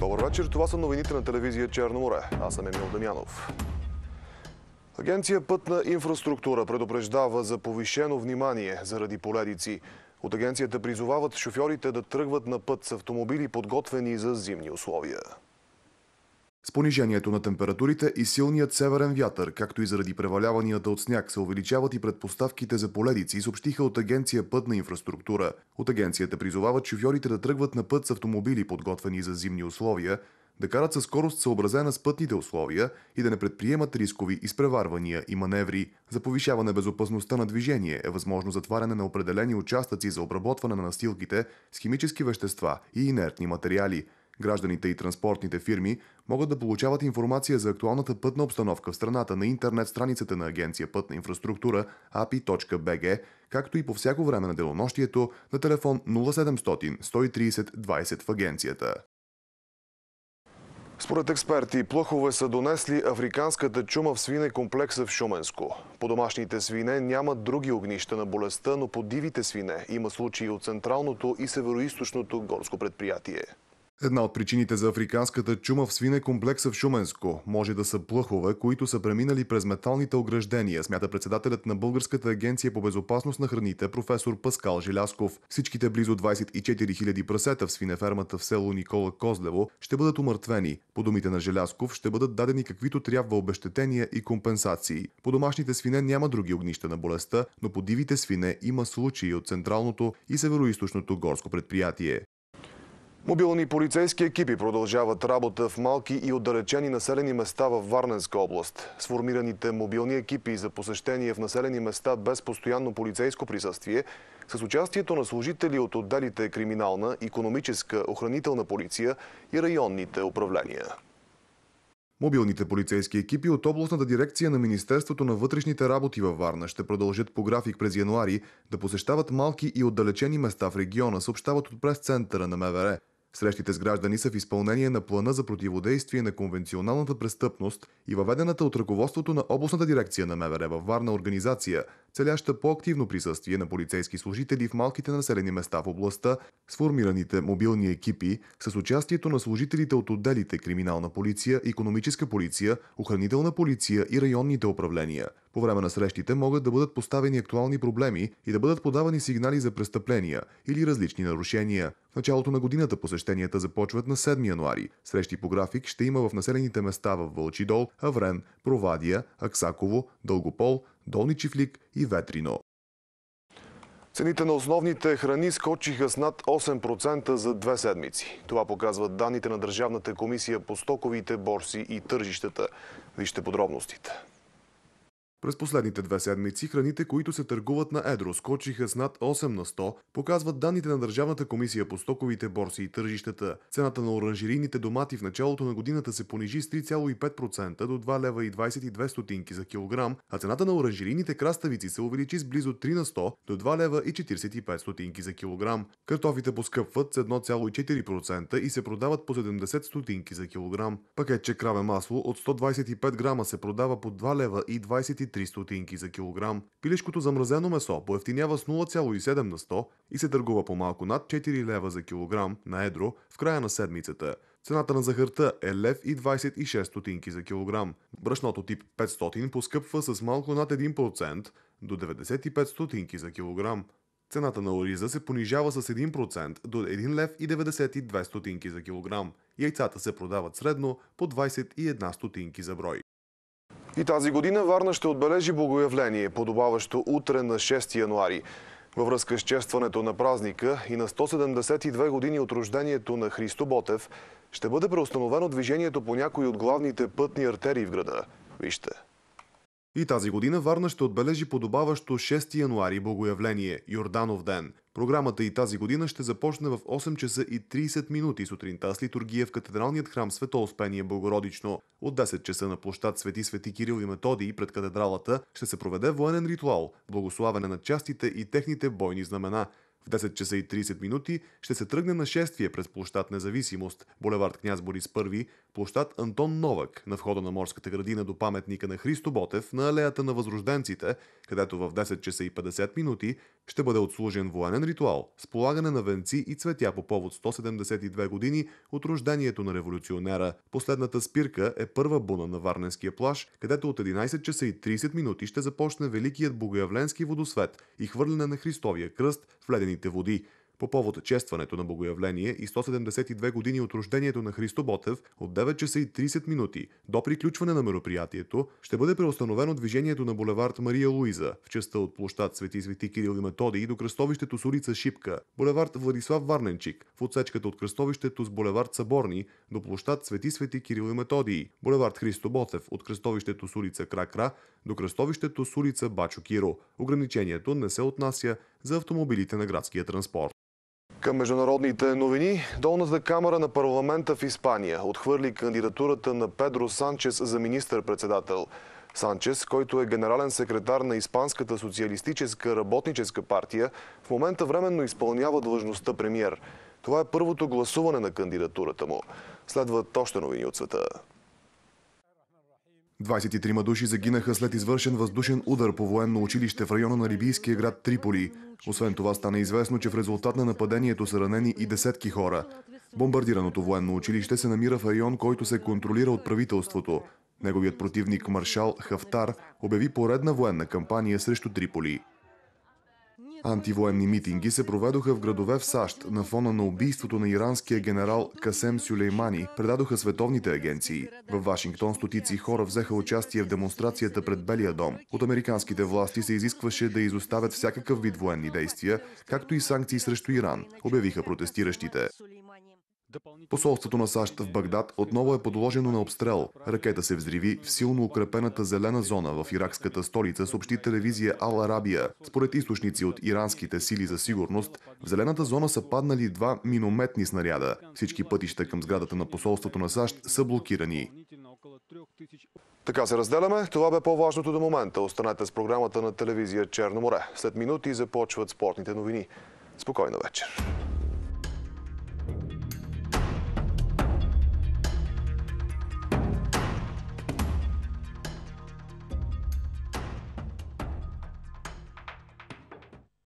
Добър вечер, това са новините на телевизия Черноморе. Аз съм Емил Дамянов. Агенция Пътна инфраструктура предупреждава за повишено внимание заради поледици. От агенцията призовават шофьорите да тръгват на път с автомобили, подготвени за зимни условия. С понижението на температурите и силният северен вятър, както и заради преваляванията от сняг, се увеличават и предпоставките за поледици, съобщиха от агенция Пътна инфраструктура. От агенцията призовават шофьорите да тръгват на път с автомобили, подготвени за зимни условия, да карат със скорост съобразена с пътните условия и да не предприемат рискови изпреварвания и маневри. За повишаване безопасността на движение е възможно затваряне на определени участъци за обработване на настилките с химически вещества и инертни материали – Гражданите и транспортните фирми могат да получават информация за актуалната пътна обстановка в страната на интернет страницата на Агенция пътна инфраструктура api.bg, както и по всяко време на делонощието на телефон 0700 130 20 в агенцията. Според експерти, плъхове са донесли африканската чума в свине комплекса в Шуменско. По домашните свине нямат други огнища на болестта, но по дивите свине има случаи от Централното и Северо-Источното горско предприятие. Една от причините за африканската чума в свине комплекса в Шуменско може да са плъхове, които са преминали през металните ограждения, смята председателят на Българската агенция по безопасност на храните професор Паскал Желясков. Всичките близо 24 000 прасета в свинефермата в село Никола Козлево ще бъдат умъртвени. По думите на Желясков ще бъдат дадени каквито трябва обещетения и компенсации. По домашните свине няма други огнища на болестта, но по дивите свине има случаи от Централното и Северо-Источното горско предприятие. Мобилни полицейски екипи продължават работа в малки и отдалечени населени места в Варненска област. Сформираните мобилни екипи за посещение в населени места без постоянно полицейско присъствие с участието на служители от отделите криминална, економическа, охранителна полиция и районните управления. Мобилните полицейски екипи от областната дирекция на Министерството на вътрешните работи във Варна ще продължат по график през януари да посещават малки и отдалечени места в региона, съобщават от прес-центъра на МВР. Срещите с граждани са в изпълнение на плана за противодействие на конвенционалната престъпност и въведената от ръководството на областната дирекция на МВР във Варна организация, целяща по-активно присъствие на полицейски служители в малките населени места в областта, сформираните мобилни екипи с участието на служителите от отделите криминална полиция, економическа полиция, охранителна полиция и районните управления – по време на срещите могат да бъдат поставени актуални проблеми и да бъдат подавани сигнали за престъпления или различни нарушения. В началото на годината посещенията започват на 7 януари. Срещи по график ще има в населените места в Вълчидол, Аврен, Провадия, Аксаково, Дългопол, Долни Чифлик и Ветрино. Цените на основните храни скочиха с над 8% за две седмици. Това показват данните на Държавната комисия по стоковите борси и тържищата. Вижте подробностите. През последните две седмици храните, които се търгуват на едро, скочиха с над 8 на 100, показват данните на Държавната комисия по стоковите борси и тържищата. Цената на оранжерийните домати в началото на годината се понижи с 3,5% до 2 лева и 22 стотинки за килограм, а цената на оранжерийните краставици се увеличи с близо 3 на 100 до 2 лева и 45 стотинки за килограм. Картофите поскъпват с 1,4% и се продават по 70 стотинки за килограм. Пакетче краве масло от 125 грама се продава по 2 лева и 23 23 стотинки за килограм. Пилешкото замразено месо поевтинява с 0,7 на 100 и се търгува по малко над 4 лева за килограм на едро в края на седмицата. Цената на захарта е лев и 26 стотинки за килограм. Брашното тип 500 поскъпва с малко над 1% до 95 стотинки за килограм. Цената на ориза се понижава с 1% до 1 лев и 92 стотинки за килограм. Яйцата се продават средно по 21 стотинки за брой. И тази година Варна ще отбележи богоявление, подобаващо утре на 6 януари. Във връзка с честването на празника и на 172 години от рождението на Христо Ботев, ще бъде преустановено движението по някои от главните пътни артерии в града. Вижте! И тази година Варна ще отбележи подобаващо 6 януари Богоявление, Йорданов ден. Програмата и тази година ще започне в 8 часа и 30 минути сутринта с литургия в катедралният храм Свето Успение Богородично. От 10 часа на площад Свети Свети Кирил и Методий пред катедралата ще се проведе военен ритуал, благославяне на частите и техните бойни знамена – в 10 часа и 30 минути ще се тръгне на шествие през площад Независимост, булевард Княз Борис I, площад Антон Новак, на входа на морската градина до паметника на Христо Ботев на алеята на възрожденците, където в 10 часа и 50 минути ще бъде отслужен военен ритуал с полагане на венци и цветя по повод 172 години от рождението на революционера. Последната спирка е първа буна на Варненския плаж, където от 11 часа и 30 минути ще започне Великият Богоявленски водосвет и хвърляне на Христовия кръст в леден подземните води по повод честването на Богоявление и 172 години от рождението на Христо Ботев от 9 часа и 30 минути до приключване на мероприятието ще бъде преустановено движението на булевард Мария Луиза в частта от площад Свети Свети Кирил и Методий до кръстовището с улица Шипка, булевард Владислав Варненчик в отсечката от кръстовището с булевард Съборни до площад Свети Свети Кирил и Методий, булевард Христо Ботев от кръстовището с улица Кракра до кръстовището с улица Бачо Киро. Ограничението не се отнася за автомобилите на градския транспорт. Към международните новини, долната камера на парламента в Испания отхвърли кандидатурата на Педро Санчес за министър-председател. Санчес, който е генерален секретар на Испанската социалистическа работническа партия, в момента временно изпълнява длъжността премьер. Това е първото гласуване на кандидатурата му. Следват още новини от света. 23 души загинаха след извършен въздушен удар по военно училище в района на либийския град Триполи. Освен това стана известно, че в резултат на нападението са ранени и десетки хора. Бомбардираното военно училище се намира в район, който се контролира от правителството. Неговият противник маршал Хафтар обяви поредна военна кампания срещу Триполи. Антивоенни митинги се проведоха в градове в САЩ на фона на убийството на иранския генерал Касем Сюлеймани, предадоха световните агенции. В Вашингтон стотици хора взеха участие в демонстрацията пред Белия дом. От американските власти се изискваше да изоставят всякакъв вид военни действия, както и санкции срещу Иран, обявиха протестиращите. Посолството на САЩ в Багдад отново е подложено на обстрел. Ракета се взриви в силно укрепената зелена зона в иракската столица, съобщи телевизия Ал Арабия. Според източници от иранските сили за сигурност, в зелената зона са паднали два минометни снаряда. Всички пътища към сградата на посолството на САЩ са блокирани. Така се разделяме. Това бе по-важното до момента. Останете с програмата на телевизия Черно море. След минути започват спортните новини. Спокойна вечер!